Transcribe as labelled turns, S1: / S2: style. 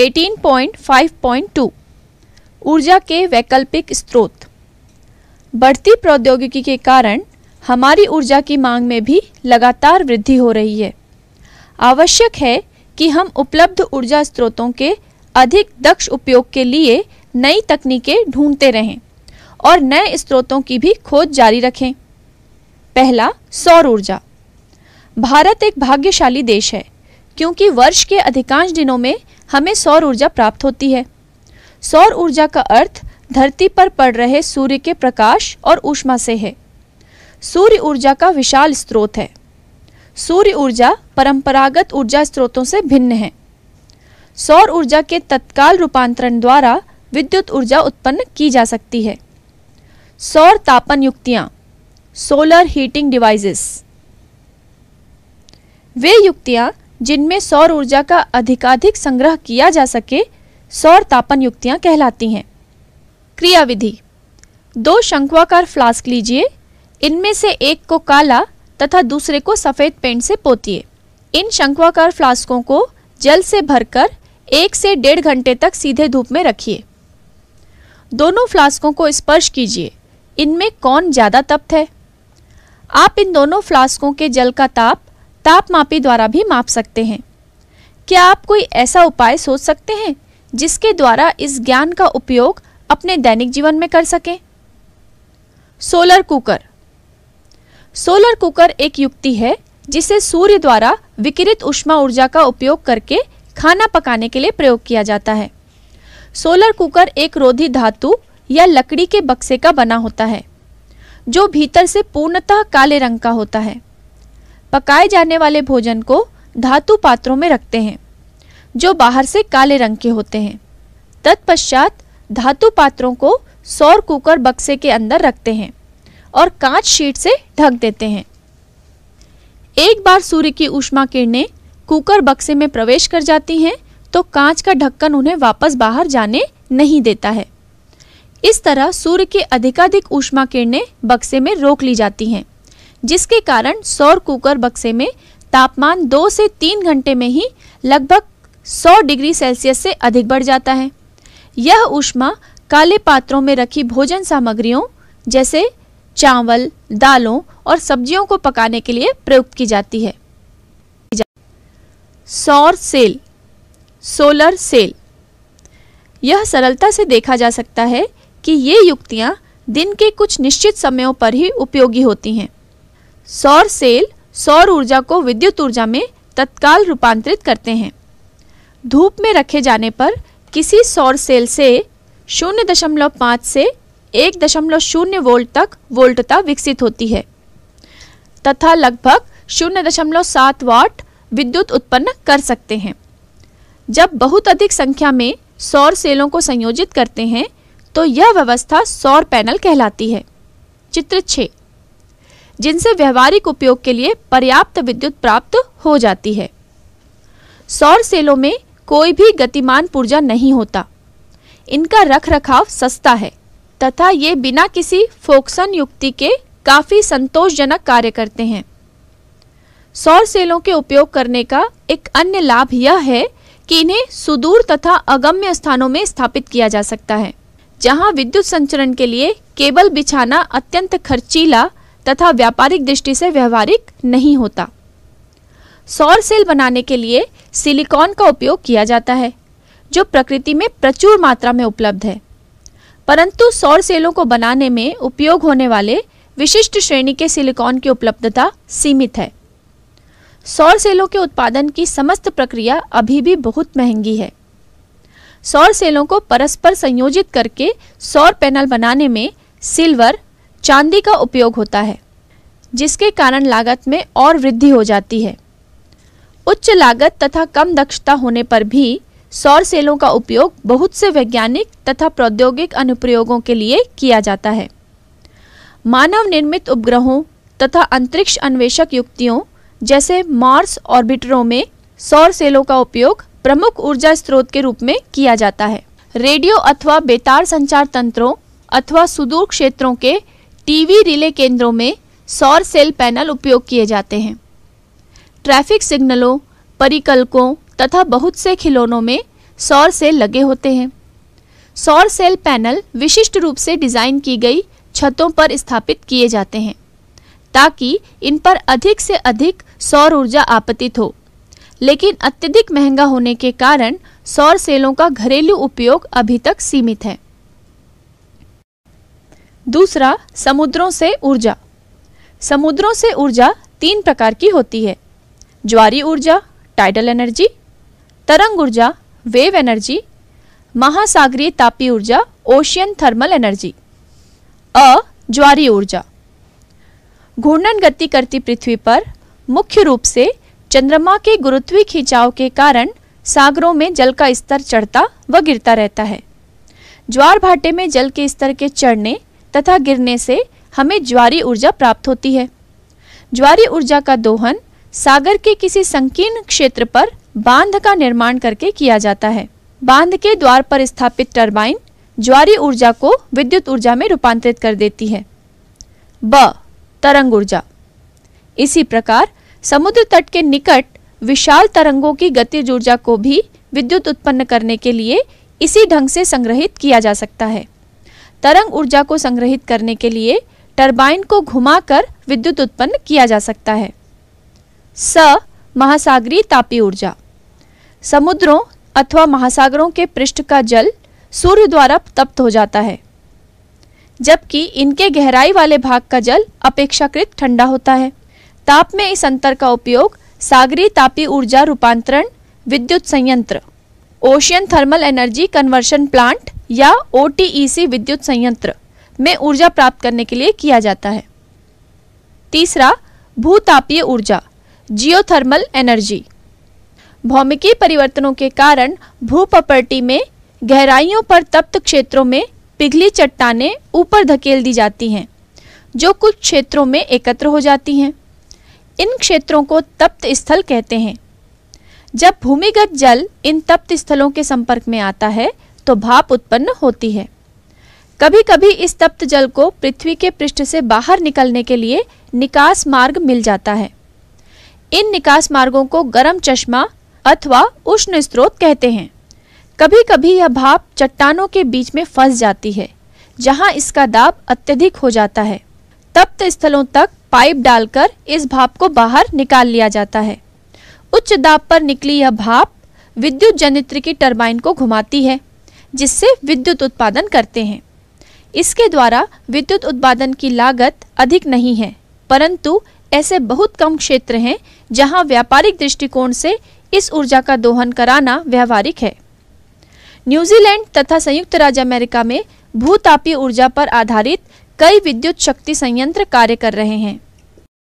S1: 18.5.2 ऊर्जा के वैकल्पिक स्रोत बढ़ती प्रौद्योगिकी के कारण हमारी ऊर्जा की मांग में भी लगातार वृद्धि हो रही है आवश्यक है कि हम उपलब्ध ऊर्जा स्रोतों के अधिक दक्ष उपयोग के लिए नई तकनीकें ढूंढते रहें और नए स्रोतों की भी खोज जारी रखें पहला सौर ऊर्जा भारत एक भाग्यशाली देश है क्योंकि वर्ष के अधिकांश दिनों में हमें सौर ऊर्जा प्राप्त होती है सौर ऊर्जा का अर्थ धरती पर पड़ रहे सूर्य के प्रकाश और ऊष्मा से है सूर्य ऊर्जा का विशाल स्रोत है सूर्य ऊर्जा परंपरागत ऊर्जा स्रोतों से भिन्न है सौर ऊर्जा के तत्काल रूपांतरण द्वारा विद्युत ऊर्जा उत्पन्न की जा सकती है सौर तापन युक्तियां सोलर हीटिंग डिवाइसेस वे युक्तियां जिनमें सौर ऊर्जा का अधिकाधिक संग्रह किया जा सके सौर तापन युक्तियां कहलाती हैं क्रियाविधि दो शंकुआकार फ्लास्क लीजिए इनमें से एक को काला तथा दूसरे को सफ़ेद पेंट से पोतिए इन शंकुआकार फ्लास्कों को जल से भरकर एक से डेढ़ घंटे तक सीधे धूप में रखिए दोनों फ्लास्कों को स्पर्श कीजिए इनमें कौन ज़्यादा तप्त है आप इन दोनों फ्लास्कों के जल का ताप तापमापी द्वारा भी माप सकते हैं क्या आप कोई ऐसा उपाय सोच सकते हैं जिसके द्वारा इस ज्ञान का उपयोग अपने दैनिक जीवन में कर सकें सोलर कुकर सोलर कुकर एक युक्ति है जिसे सूर्य द्वारा विकिरित उष्मा ऊर्जा का उपयोग करके खाना पकाने के लिए प्रयोग किया जाता है सोलर कुकर एक रोधी धातु या लकड़ी के बक्से का बना होता है जो भीतर से पूर्णतः काले रंग का होता है पकाए जाने वाले भोजन को धातु पात्रों में रखते हैं जो बाहर से काले रंग के होते हैं तत्पश्चात धातु पात्रों को सौर कुकर बक्से के अंदर रखते हैं और कांच शीट से ढक देते हैं एक बार सूर्य की ऊष्मा किरणें कुकर बक्से में प्रवेश कर जाती हैं तो कांच का ढक्कन उन्हें वापस बाहर जाने नहीं देता है इस तरह सूर्य के अधिकाधिक ऊष्मा किरणें बक्से में रोक ली जाती हैं जिसके कारण सौर कुकर बक्से में तापमान दो से तीन घंटे में ही लगभग 100 डिग्री सेल्सियस से अधिक बढ़ जाता है यह ऊष्मा काले पात्रों में रखी भोजन सामग्रियों जैसे चावल दालों और सब्जियों को पकाने के लिए प्रयुक्त की जाती है सौर सेल सोलर सेल यह सरलता से देखा जा सकता है कि ये युक्तियाँ दिन के कुछ निश्चित समयों पर ही उपयोगी होती हैं सौर सेल सौर ऊर्जा को विद्युत ऊर्जा में तत्काल रूपांतरित करते हैं धूप में रखे जाने पर किसी सौर सेल से 0.5 से 1.0 वोल्ट तक वोल्टता विकसित होती है तथा लगभग 0.7 वाट विद्युत उत्पन्न कर सकते हैं जब बहुत अधिक संख्या में सौर सेलों को संयोजित करते हैं तो यह व्यवस्था सौर पैनल कहलाती है चित्र छः जिनसे व्यवहारिक उपयोग के लिए पर्याप्त विद्युत प्राप्त हो जाती है सौर सेलों में कोई भी गतिमान पूर्जा नहीं होता इनका रख रखाव सस्ता है तथा ये बिना किसी फोक्सन युक्ति के काफ़ी संतोषजनक कार्य करते हैं सौर सेलों के उपयोग करने का एक अन्य लाभ यह है कि इन्हें सुदूर तथा अगम्य स्थानों में स्थापित किया जा सकता है जहां विद्युत संचरण के लिए केबल बिछाना अत्यंत खर्चीला तथा व्यापारिक दृष्टि से व्यवहारिक नहीं होता सौर सेल बनाने के लिए सिलिकॉन का उपयोग किया जाता है जो प्रकृति में प्रचुर मात्रा में उपलब्ध है परंतु सौर सेलों को बनाने में उपयोग होने वाले विशिष्ट श्रेणी के सिलिकॉन की उपलब्धता सीमित है सौर सेलों के उत्पादन की समस्त प्रक्रिया अभी भी बहुत महंगी है सौर सेलों को परस्पर संयोजित करके सौर पैनल बनाने में सिल्वर चांदी का उपयोग होता है जिसके कारण लागत में और वृद्धि हो जाती है उच्च लागत तथा कम दक्षता होने पर भी सौर सेलों का उपयोग बहुत से वैज्ञानिक तथा प्रौद्योगिक अनुप्रयोगों के लिए किया जाता है मानव निर्मित उपग्रहों तथा अंतरिक्ष अन्वेषक युक्तियों जैसे मार्स ऑर्बिटरों में सौर सेलों का उपयोग प्रमुख ऊर्जा स्रोत के रूप में किया जाता है रेडियो अथवा बेतार संचार तंत्रों अथवा सुदूर क्षेत्रों के टीवी रिले केंद्रों में सौर सेल पैनल उपयोग किए जाते हैं ट्रैफिक सिग्नलों परिकल्पों तथा बहुत से खिलौनों में सौर सेल लगे होते हैं सौर सेल पैनल विशिष्ट रूप से डिज़ाइन की गई छतों पर स्थापित किए जाते हैं ताकि इन पर अधिक से अधिक सौर ऊर्जा आपतित हो लेकिन अत्यधिक महंगा होने के कारण सौर सेलों का घरेलू उपयोग अभी तक सीमित है दूसरा समुद्रों से ऊर्जा समुद्रों से ऊर्जा तीन प्रकार की होती है ज्वारी ऊर्जा टाइडल एनर्जी तरंग ऊर्जा वेव एनर्जी महासागरीय तापी ऊर्जा ओशियन थर्मल एनर्जी अ ज्वारी ऊर्जा घूर्णन गति करती पृथ्वी पर मुख्य रूप से चंद्रमा के गुरुत्वी खिंचाव के कारण सागरों में जल का स्तर चढ़ता व गिरता रहता है ज्वार भाटे में जल के स्तर के चढ़ने तथा गिरने से हमें ज्वारी ऊर्जा प्राप्त होती है ज्वारी ऊर्जा का दोहन सागर के किसी संकीर्ण क्षेत्र पर बांध का निर्माण करके किया जाता है बांध के द्वार पर स्थापित टर्बाइन ज्वारी ऊर्जा को विद्युत ऊर्जा में रूपांतरित कर देती है ब तरंग ऊर्जा इसी प्रकार समुद्र तट के निकट विशाल तरंगों की गतिज ऊर्जा को भी विद्युत उत्पन्न करने के लिए इसी ढंग से संग्रहित किया जा सकता है तरंग ऊर्जा को संग्रहित करने के लिए टरबाइन को घुमाकर विद्युत उत्पन्न किया जा सकता है स महासागरीय तापी ऊर्जा समुद्रों अथवा महासागरों के पृष्ठ का जल सूर्य द्वारा तप्त हो जाता है जबकि इनके गहराई वाले भाग का जल अपेक्षाकृत ठंडा होता है ताप में इस अंतर का उपयोग सागरी तापी ऊर्जा रूपांतरण विद्युत संयंत्र ocean thermal energy conversion plant या ओ विद्युत संयंत्र में ऊर्जा प्राप्त करने के लिए किया जाता है तीसरा भूतापीय ऊर्जा जियोथर्मल एनर्जी भौमिकी परिवर्तनों के कारण भूपपर्टी में गहराइयों पर तप्त क्षेत्रों में पिघली चट्टाने ऊपर धकेल दी जाती हैं जो कुछ क्षेत्रों में एकत्र हो जाती हैं इन क्षेत्रों को तप्त स्थल कहते हैं जब भूमिगत जल इन तप्त स्थलों के संपर्क में आता है तो भाप उत्पन्न होती है कभी कभी इस तप्त जल को पृथ्वी के पृष्ठ से बाहर निकलने के लिए निकास मार्ग मिल जाता है इन निकास मार्गों को गर्म चश्मा अथवा उष्ण स्रोत कहते हैं कभी कभी यह भाप चट्टानों के बीच में फंस जाती है जहां इसका दाब अत्यधिक हो जाता है तप्त स्थलों तक पाइप डालकर इस भाप को बाहर निकाल लिया जाता है उच्च दाब पर निकली यह भाप विद्युत जनित्र की टरबाइन को घुमाती है जिससे विद्युत उत्पादन करते हैं इसके द्वारा विद्युत उत्पादन की लागत अधिक नहीं है परंतु ऐसे बहुत कम क्षेत्र हैं जहां व्यापारिक दृष्टिकोण से इस ऊर्जा का दोहन कराना व्यावहारिक है न्यूजीलैंड तथा संयुक्त राज्य अमेरिका में भूतापीय ऊर्जा पर आधारित कई विद्युत शक्ति संयंत्र कार्य कर रहे हैं